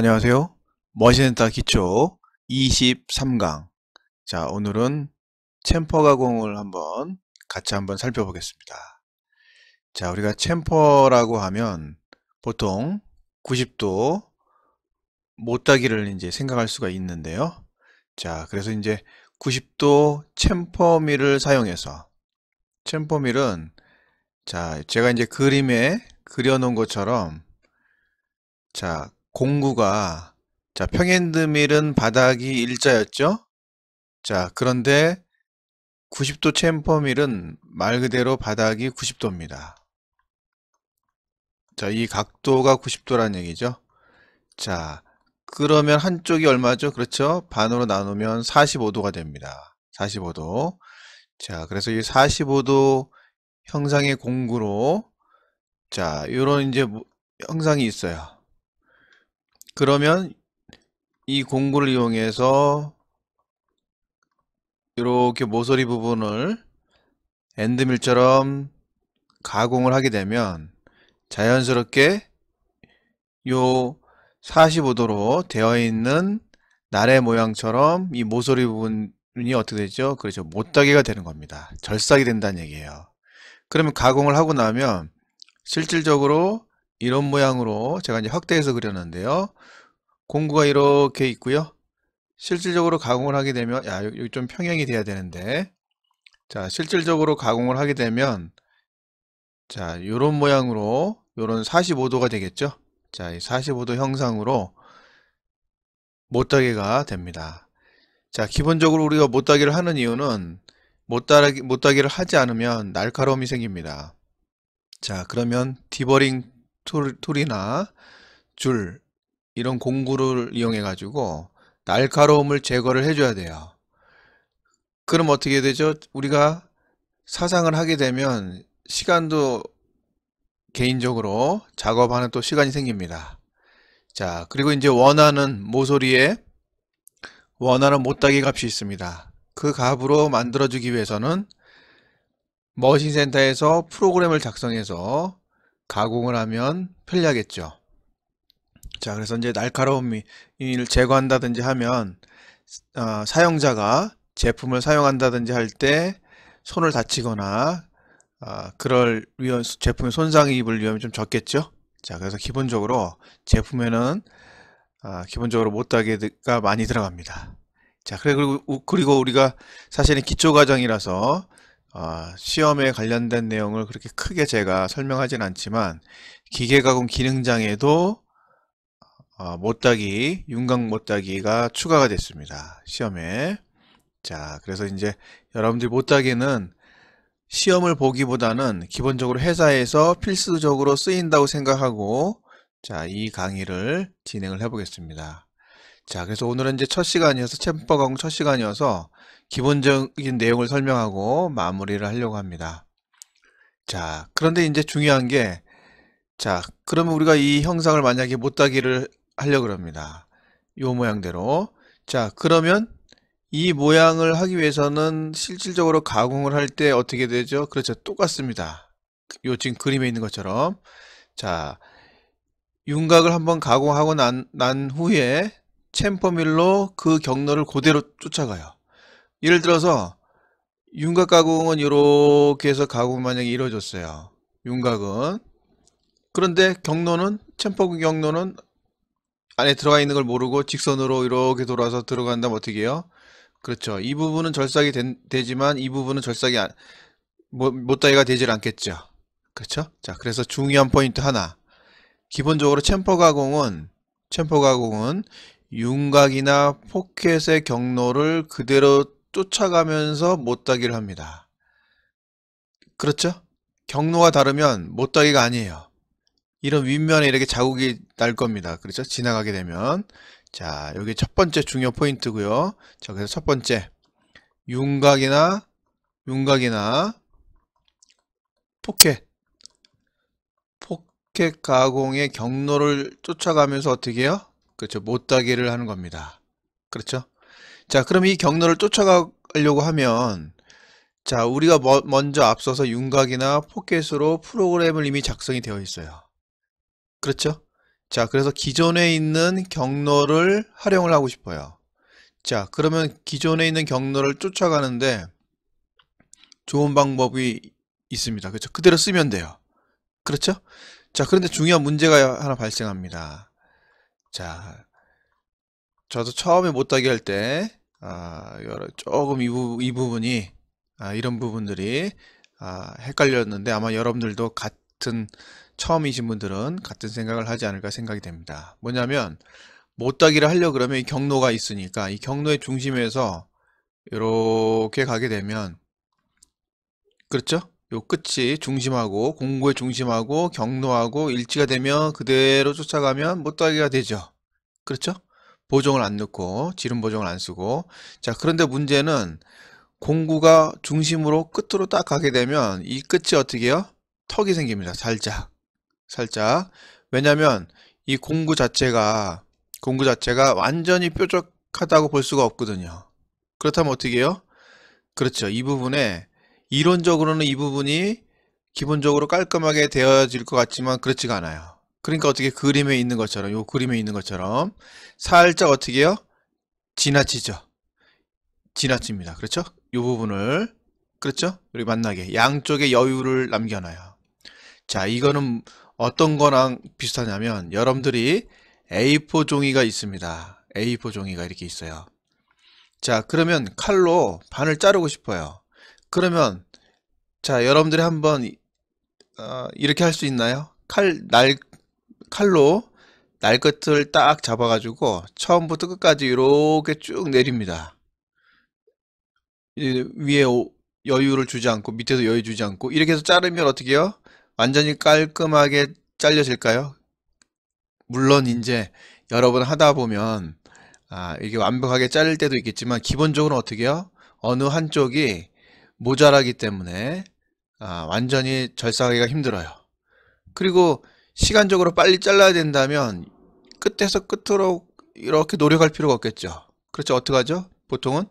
안녕하세요. 머신센터 기초 23강. 자, 오늘은 챔퍼 가공을 한번 같이 한번 살펴보겠습니다. 자, 우리가 챔퍼라고 하면 보통 90도 못다기를 이제 생각할 수가 있는데요. 자, 그래서 이제 90도 챔퍼밀을 사용해서 챔퍼밀은 자, 제가 이제 그림에 그려놓은 것처럼 자, 공구가 자 평행드밀은 바닥이 일자였죠. 자 그런데 90도 챔퍼밀은 말 그대로 바닥이 90도입니다. 자이 각도가 90도란 얘기죠. 자 그러면 한쪽이 얼마죠? 그렇죠? 반으로 나누면 45도가 됩니다. 45도. 자, 그래서 이 45도 형상의 공구로 자, 이런 이제 형상이 있어요. 그러면 이 공구를 이용해서 이렇게 모서리 부분을 엔드밀처럼 가공을 하게 되면 자연스럽게 요 45도로 되어 있는 날의 모양처럼 이 모서리 부분이 어떻게 되죠? 그렇죠. 못다게가 되는 겁니다. 절삭이 된다는 얘기예요. 그러면 가공을 하고 나면 실질적으로 이런 모양으로 제가 이제 확대해서 그렸는데요. 공구가 이렇게 있고요. 실질적으로 가공을 하게 되면 야 여기 좀 평행이 돼야 되는데 자 실질적으로 가공을 하게 되면 자 요런 모양으로 요런 45도가 되겠죠 자이 45도 형상으로 못다개가 됩니다 자 기본적으로 우리가 못다개를 하는 이유는 못다기, 못다개를 하지 않으면 날카로움이 생깁니다 자 그러면 디버링 툴, 이나줄 이런 공구를 이용해 가지고 날카로움을 제거를 해줘야 돼요. 그럼 어떻게 되죠? 우리가 사상을 하게 되면 시간도 개인적으로 작업하는 또 시간이 생깁니다. 자 그리고 이제 원하는 모서리에 원하는 못따기 값이 있습니다. 그 값으로 만들어주기 위해서는 머신센터에서 프로그램을 작성해서 가공을 하면 편리하겠죠. 자, 그래서 이제 날카로움을 제거한다든지 하면 어, 사용자가 제품을 사용한다든지 할 때 손을 다치거나 어, 그럴 위험, 제품의 손상이 입을 위험이 좀 적겠죠. 자, 그래서 기본적으로 제품에는 어, 기본적으로 못하게가 많이 들어갑니다. 자, 그리고, 그리고 우리가 사실은 기초 과정이라서 아, 시험에 관련된 내용을 그렇게 크게 제가 설명하진 않지만 기계가공 기능장에도 아, 어, 못따기, 윤곽 못다기가 추가가 됐습니다. 시험에. 자, 그래서 이제 여러분들이 못다기는 시험을 보기보다는 기본적으로 회사에서 필수적으로 쓰인다고 생각하고 자, 이 강의를 진행을 해보겠습니다. 자, 그래서 오늘은 이제 첫 시간이어서 챔버 강의 첫 시간이어서 기본적인 내용을 설명하고 마무리를 하려고 합니다. 자, 그런데 이제 중요한 게 자, 그러면 우리가 이 형상을 만약에 못다기를 하려고 합니다. 요 모양대로. 자, 그러면 이 모양을 하기 위해서는 실질적으로 가공을 할 때 어떻게 되죠? 그렇죠. 똑같습니다. 요 지금 그림에 있는 것처럼. 자, 윤곽을 한번 가공하고 난, 난 후에 챔퍼밀로 그 경로를 그대로 쫓아가요. 예를 들어서 윤곽 가공은 이렇게 해서 가공이 만약에 이루어졌어요. 윤곽은 그런데 경로는 챔퍼 경로는 안에 들어가 있는 걸 모르고 직선으로 이렇게 돌아서 들어간다면 어떻게 해요? 그렇죠. 이 부분은 절삭이 되, 지만이 부분은 절삭이 안, 못, 뭐, 못다이가 되질 않겠죠. 그렇죠? 자, 그래서 중요한 포인트 하나. 기본적으로 챔퍼 가공은 챔퍼 가공은 윤곽이나 포켓의 경로를 그대로 쫓아가면서 못따기를 합니다. 그렇죠? 경로가 다르면 못따기가 아니에요. 이런 윗면에 이렇게 자국이 날 겁니다. 그렇죠? 지나가게 되면 자 여기 첫 번째 중요 포인트고요. 자 그래서 첫 번째 윤곽이나 윤곽이나 포켓 포켓 가공의 경로를 쫓아가면서 어떻게 해요? 그렇죠. 못다기를 하는 겁니다. 그렇죠? 자, 그럼 이 경로를 쫓아가려고 하면 자, 우리가 뭐, 먼저 앞서서 윤곽이나 포켓으로 프로그램을 이미 작성이 되어 있어요. 그렇죠? 자, 그래서 기존에 있는 경로를 활용을 하고 싶어요. 자, 그러면 기존에 있는 경로를 쫓아가는데 좋은 방법이 있습니다. 그렇죠? 그대로 쓰면 돼요. 그렇죠? 자, 그런데 중요한 문제가 하나 발생합니다. 자, 저도 처음에 못따기 할 때, 아, 여러, 조금 이, 부, 이 부분이, 아, 이런 부분들이, 아, 헷갈렸는데 아마 여러분들도 같은, 처음이신 분들은 같은 생각을 하지 않을까 생각이 됩니다. 뭐냐면, 못다기를 하려 그러면 이 경로가 있으니까 이 경로의 중심에서 이렇게 가게 되면 그렇죠? 요 끝이 중심하고 공구의 중심하고 경로하고 일치가 되면 그대로 쫓아가면 못따기가 되죠. 그렇죠? 보정을 안 넣고 지름 보정을 안 쓰고 자 그런데 문제는 공구가 중심으로 끝으로 딱 가게 되면 이 끝이 어떻게 해요? 턱이 생깁니다. 살짝 살짝 왜냐면 이 공구 자체가 공구 자체가 완전히 뾰족하다고 볼 수가 없거든요. 그렇다면 어떻게 해요? 그렇죠. 이 부분에 이론적으로는 이 부분이 기본적으로 깔끔하게 되어질 것 같지만 그렇지가 않아요. 그러니까 어떻게 그림에 있는 것처럼 요 그림에 있는 것처럼 살짝 어떻게 요 지나치죠. 지나칩니다. 그렇죠? 요 부분을 그렇죠? 우리 만나게 양쪽에 여유를 남겨놔요. 자 이거는 어떤 거랑 비슷하냐면 여러분들이 A4 종이가 있습니다. A4 종이가 이렇게 있어요. 자 그러면 칼로 반을 자르고 싶어요. 그러면 자 여러분들이 한번 어, 이렇게 할 수 있나요? 칼 날 칼로 날 끝을 딱 잡아가지고 처음부터 끝까지 이렇게 쭉 내립니다. 위에 여유를 주지 않고 밑에도 여유 주지 않고 이렇게 해서 자르면 어떻게 해요? 완전히 깔끔하게 잘려질까요? 물론 이제 여러 분 하다 보면 아, 이게 완벽하게 자를 때도 있겠지만 기본적으로 어떻게 해요? 어느 한쪽이 모자라기 때문에 아, 완전히 절삭하기가 힘들어요. 그리고 시간적으로 빨리 잘라야 된다면 끝에서 끝으로 이렇게 노력할 필요가 없겠죠. 그렇죠. 어떻게 하죠? 보통은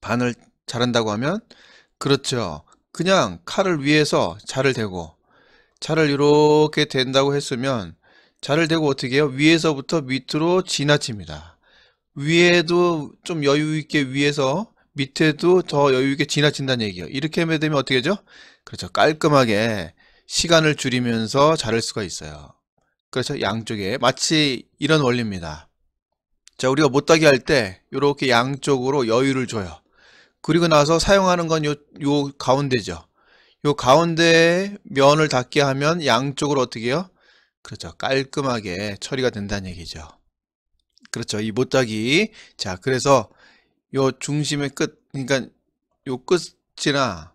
반을 자른다고 하면 그렇죠. 그냥 칼을 위해서 자를 대고 자를 이렇게 된다고 했으면 자를 대고 어떻게 해요? 위에서부터 밑으로 지나칩니다. 위에도 좀 여유 있게 위에서 밑에도 더 여유있게 지나친다는 얘기예요. 이렇게 매대면 어떻게 되죠? 그렇죠. 깔끔하게 시간을 줄이면서 자를 수가 있어요. 그렇죠. 양쪽에. 마치 이런 원리입니다. 자, 우리가 못따기 할 때 이렇게 양쪽으로 여유를 줘요. 그리고 나서 사용하는 건 요, 요 가운데죠. 요 가운데 면을 닿게 하면 양쪽으로 어떻게 해요? 그렇죠. 깔끔하게 처리가 된다는 얘기죠. 그렇죠. 이 못따기. 자, 그래서 요 중심의 끝 그러니까 요 끝이나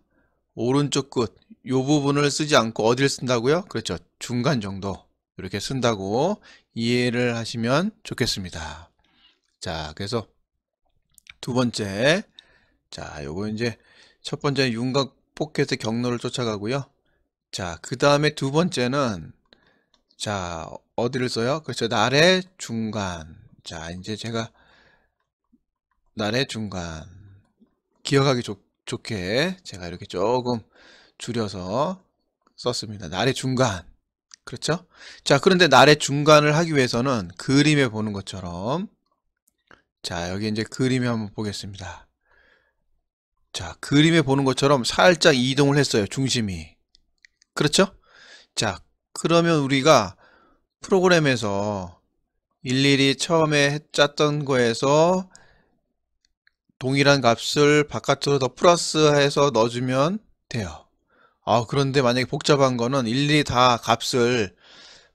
오른쪽 끝 요 부분을 쓰지 않고 어디를 쓴다고요? 그렇죠. 중간 정도 이렇게 쓴다고 이해를 하시면 좋겠습니다. 자, 그래서 두 번째 자, 요거 이제 첫 번째 윤곽 포켓의 경로를 쫓아가고요. 자, 그 다음에 두 번째는 자, 어디를 써요? 그렇죠. 날의 그 중간. 자, 이제 제가 날의 중간 기억하기 좋, 좋게 제가 이렇게 조금 줄여서 썼습니다. 날의 중간 그렇죠? 자 그런데 날의 중간을 하기 위해서는 그림에 보는 것처럼 자 여기 이제 그림에 한번 보겠습니다. 자 그림에 보는 것처럼 살짝 이동을 했어요. 중심이 그렇죠? 자 그러면 우리가 프로그램에서 일일이 처음에 짰던 거에서 동일한 값을 바깥으로 더 플러스해서 넣어주면 돼요. 아 그런데 만약에 복잡한 거는 일일이 다 값을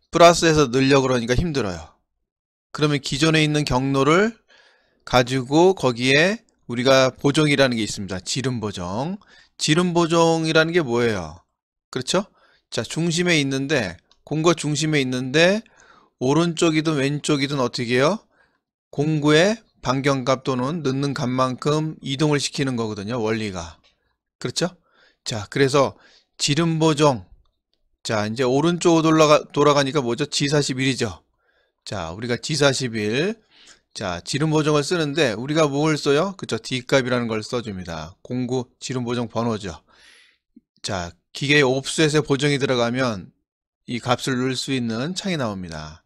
플러스해서 넣으려 고 그러니까 힘들어요. 그러면 기존에 있는 경로를 가지고 거기에 우리가 보정이라는 게 있습니다. 지름 보정. 지름 보정이라는 게 뭐예요? 그렇죠? 자, 중심에 있는데 공과 중심에 있는데 오른쪽이든 왼쪽이든 어떻게 해요? 공구에 반경값 또는 늦는 값만큼 이동을 시키는 거거든요. 원리가. 그렇죠? 자, 그래서 지름 보정. 자, 이제 오른쪽으로 돌아가, 돌아가니까 뭐죠? G41이죠. 자, 우리가 G41. 자, 지름 보정을 쓰는데 우리가 뭘 써요? 그쵸? D값이라는 걸 써줍니다. 공구 지름 보정 번호죠. 자, 기계의 옵셋에 보정이 들어가면 이 값을 넣을 수 있는 창이 나옵니다.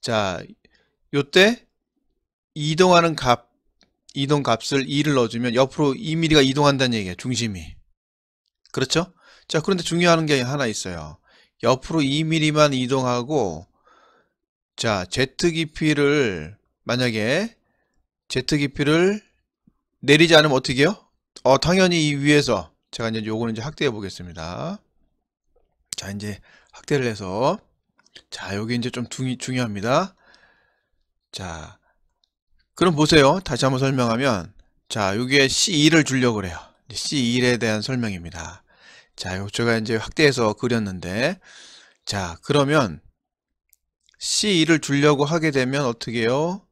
자, 요때 이동하는 값, 이동 값을 2를 넣어주면 옆으로 2mm가 이동한다는 얘기예요. 중심이. 그렇죠? 자, 그런데 중요한 게 하나 있어요. 옆으로 2mm만 이동하고 자, Z 깊이를 만약에 Z 깊이를 내리지 않으면 어떻게 해요? 어, 당연히 이 위에서 제가 이제 요거는 이제 확대해 보겠습니다. 자, 이제 확대를 해서 자, 여기 이제 좀중 중요합니다. 자, 그럼 보세요. 다시 한번 설명하면 자 여기에 C2를 주려고 그래요. c 2에 대한 설명입니다. 자, 제가 이제 확대해서 그렸는데 자, 그러면 C2를 주려고 하게 되면 어떻게 해요?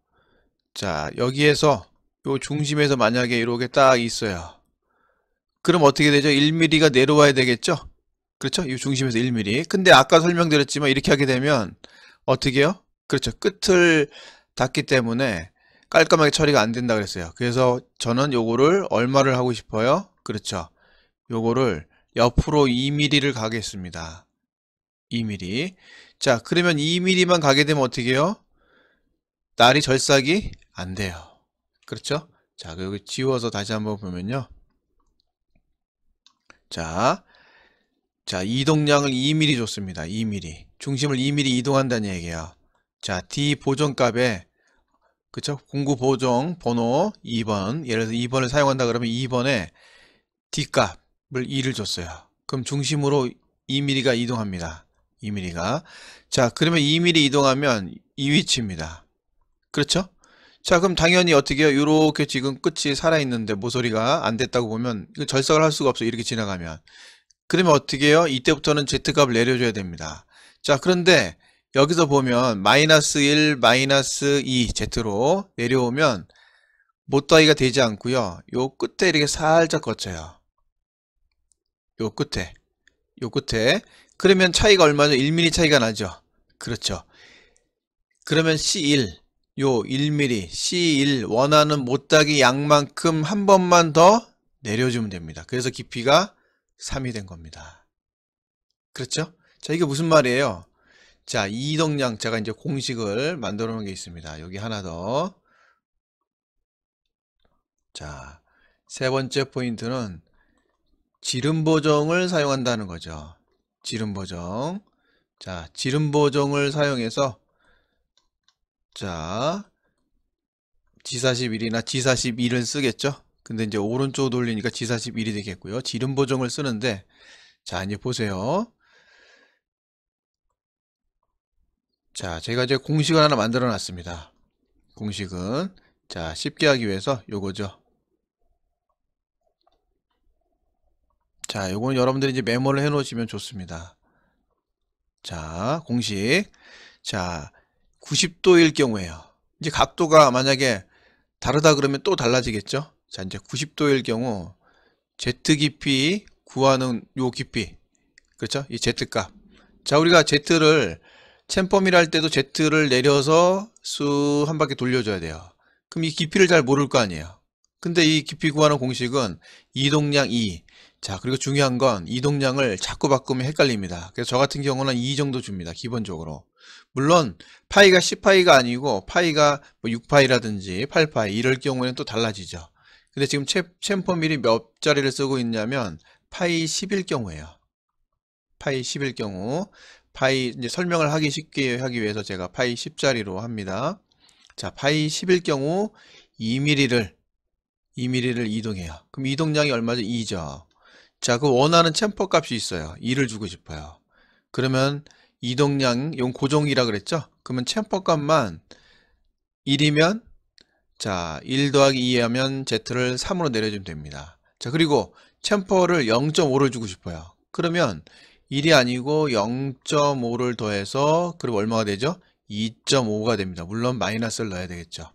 자, 여기에서 요 중심에서 만약에 이렇게 딱 있어요. 그럼 어떻게 되죠? 1mm가 내려와야 되겠죠? 그렇죠? 이 중심에서 1mm. 근데 아까 설명드렸지만 이렇게 하게 되면 어떻게 해요? 그렇죠. 끝을 닫기 때문에 깔끔하게 처리가 안 된다 그랬어요. 그래서 저는 요거를 얼마를 하고 싶어요? 그렇죠. 요거를 옆으로 2mm를 가겠습니다. 2mm. 자, 그러면 2mm만 가게 되면 어떻게 해요? 날이 절삭이 안 돼요. 그렇죠? 자, 여기 지워서 다시 한번 보면요. 자, 자, 이동량을 2mm 줬습니다. 2mm. 중심을 2mm 이동한다는 얘기예요. 자, D 보존값에 그쵸? 공구 보정 번호 2번. 예를 들어서 2번을 사용한다 그러면 2번에 뒷값을 2를 줬어요. 그럼 중심으로 2mm가 이동합니다. 2mm가. 자, 그러면 2mm 이동하면 이 위치입니다. 그렇죠? 자, 그럼 당연히 어떻게 해요? 이렇게 지금 끝이 살아있는데 모서리가 안 됐다고 보면 이거 절삭을 할 수가 없어 이렇게 지나가면. 그러면 어떻게 해요? 이때부터는 Z값을 내려줘야 됩니다. 자, 그런데 여기서 보면 마이너스 1, 마이너스 2 Z로 내려오면 못더기가 되지 않고요. 요 끝에 이렇게 살짝 거쳐요. 요 끝에. 요 끝에. 그러면 차이가 얼마죠? 1mm 차이가 나죠. 그렇죠. 그러면 C1, 요 1mm, C1 원하는 못다이 양만큼 한 번만 더 내려주면 됩니다. 그래서 깊이가 3이 된 겁니다. 그렇죠? 자, 이게 무슨 말이에요? 자, 이동량 제가 이제 공식을 만들어 놓은 게 있습니다. 여기 하나 더. 자, 세 번째 포인트는 지름 보정을 사용한다는 거죠. 지름 보정. 자, 지름 보정을 사용해서 자, G41이나 G41을 쓰겠죠. 근데 이제 오른쪽 돌리니까 G41이 되겠고요. 지름 보정을 쓰는데 자, 이제 보세요. 자, 제가 이제 공식을 하나 만들어 놨습니다. 공식은 자, 쉽게 하기 위해서 요거죠. 자, 요거는 여러분들이 이제 메모를 해 놓으시면 좋습니다. 자, 공식. 자, 90도일 경우에요. 이제 각도가 만약에 다르다 그러면 또 달라지겠죠? 자, 이제 90도일 경우 Z 깊이 구하는 요 깊이. 그렇죠? 이 Z값. 자, 우리가 Z를 챔펌밀할 때도 Z를 내려서 수 한 바퀴 돌려줘야 돼요. 그럼 이 깊이를 잘 모를 거 아니에요. 근데 이 깊이 구하는 공식은 이동량 2. E. 자 그리고 중요한 건 이동량을 자꾸 바꾸면 헷갈립니다. 그래서 저 같은 경우는 2 e 정도 줍니다. 기본적으로. 물론 파이가 10파이가 아니고 파이가 뭐 6파이라든지 8파이 이럴 경우에는 또 달라지죠. 근데 지금 챔퍼밀이 몇 자리를 쓰고 있냐면 파이 10일 경우에요. 파이 10일 경우 파이 이제 설명을 하기 쉽게 하기 위해서 제가 파이 1 0자리로 합니다. 자, 파이 10일 경우 2mm를 2mm를 이동해요. 그럼 이동량이 얼마죠? 2죠. 자, 그 원하는 챔퍼 값이 있어요. 2를 주고 싶어요. 그러면 이동량, 용 고정이라 그랬죠? 그러면 챔퍼 값만 1이면 자, 1 더하기 2 하면 Z를 3으로 내려주면 됩니다. 자, 그리고 챔퍼를 0.5를 주고 싶어요. 그러면 1이 아니고 0.5를 더해서 그리고 얼마가 되죠? 2.5가 됩니다. 물론 마이너스를 넣어야 되겠죠.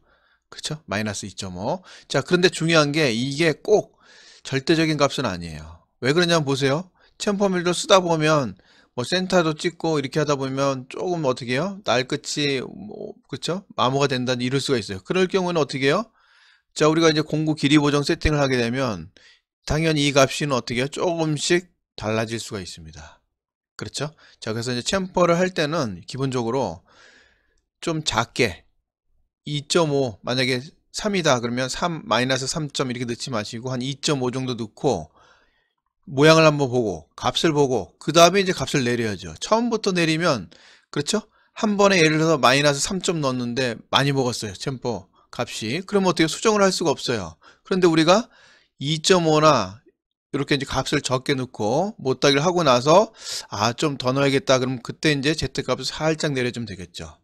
그렇죠? 마이너스 2.5. 자, 그런데 중요한 게 이게 꼭 절대적인 값은 아니에요. 왜 그러냐면 보세요. 챔퍼밀도 쓰다 보면 뭐 센터도 찍고 이렇게 하다 보면 조금 어떻게 해요? 날 끝이 뭐 그렇죠? 마모가 된다 이럴 수가 있어요. 그럴 경우는 어떻게 해요? 자, 우리가 이제 공구 길이 보정 세팅을 하게 되면 당연히 이 값이 어떻게 해요? 조금씩 달라질 수가 있습니다. 그렇죠? 자, 그래서 이제 챔퍼를 할 때는 기본적으로 좀 작게 2.5 만약에 3이다 그러면 3 마이너스 3. 이렇게 넣지 마시고 한 2.5 정도 넣고 모양을 한번 보고 값을 보고 그 다음에 이제 값을 내려야죠. 처음부터 내리면 그렇죠? 한 번에 예를 들어서 마이너스 3점 넣었는데 많이 먹었어요. 챔퍼 값이. 그럼 어떻게 수정을 할 수가 없어요. 그런데 우리가 2.5나 이렇게 이제 값을 적게 넣고 못따기를 하고 나서 아 좀 더 넣어야겠다 그럼 그때 이제 z값을 살짝 내려주면 되겠죠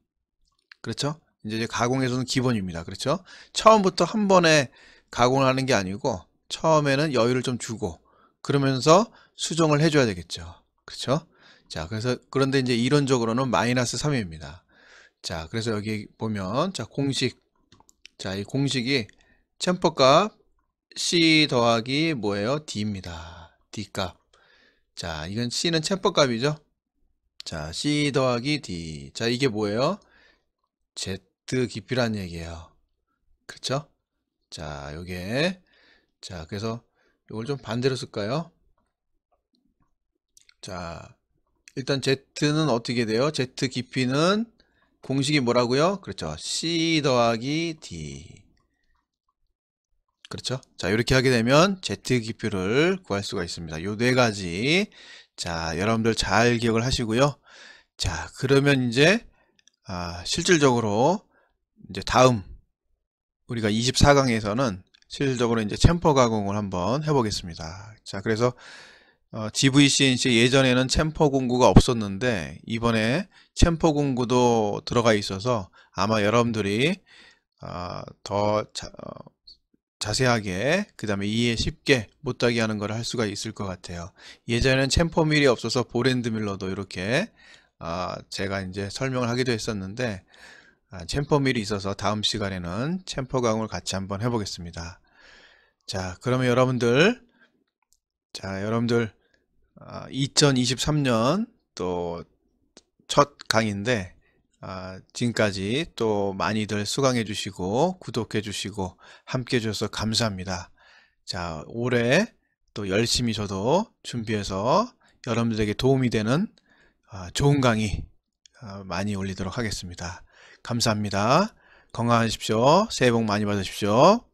그렇죠 이제 가공에서는 기본입니다 그렇죠 처음부터 한 번에 가공을 하는 게 아니고 처음에는 여유를 좀 주고 그러면서 수정을 해줘야 되겠죠 그렇죠 자 그래서 그런데 이제 이론적으로는 마이너스 3입니다 자 그래서 여기 보면 자 공식 자 이 공식이 챔퍼값 C 더하기 뭐예요? D입니다. D값. 자, 이건 C는 챔퍼값이죠. 자, C 더하기 D. 자, 이게 뭐예요? Z 깊이란 얘기예요. 그렇죠? 자, 요게 자, 그래서 이걸 좀 반대로 쓸까요? 자, 일단 Z는 어떻게 돼요? Z 깊이는 공식이 뭐라고요? 그렇죠. C 더하기 D. 그렇죠? 자, 이렇게 하게 되면 Z 기표를 구할 수가 있습니다. 요 네 가지. 자, 여러분들 잘 기억을 하시고요. 자, 그러면 이제 아, 실질적으로 이제 다음 우리가 24강에서는 실질적으로 이제 챔퍼 가공을 한번 해보겠습니다. 자, 그래서 어, GVCNC 예전에는 챔퍼 공구가 없었는데 이번에 챔퍼 공구도 들어가 있어서 아마 여러분들이 어, 더 자, 어, 자세하게 그 다음에 이해 쉽게 못하게 하는 걸 할 수가 있을 것 같아요 예전에는 챔퍼밀이 없어서 보랜드밀러도 이렇게 아 제가 이제 설명을 하기도 했었는데 아 챔퍼밀이 있어서 다음 시간에는 챔퍼 강을 같이 한번 해보겠습니다 자 그러면 여러분들 자 여러분들 2023년 아, 또첫 강의인데 아, 지금까지 또 많이들 수강해 주시고 구독해 주시고 함께 해주셔서 감사합니다. 자 올해 또 열심히 저도 준비해서 여러분들에게 도움이 되는 아, 좋은 강의 아, 많이 올리도록 하겠습니다. 감사합니다. 건강하십시오. 새해 복 많이 받으십시오.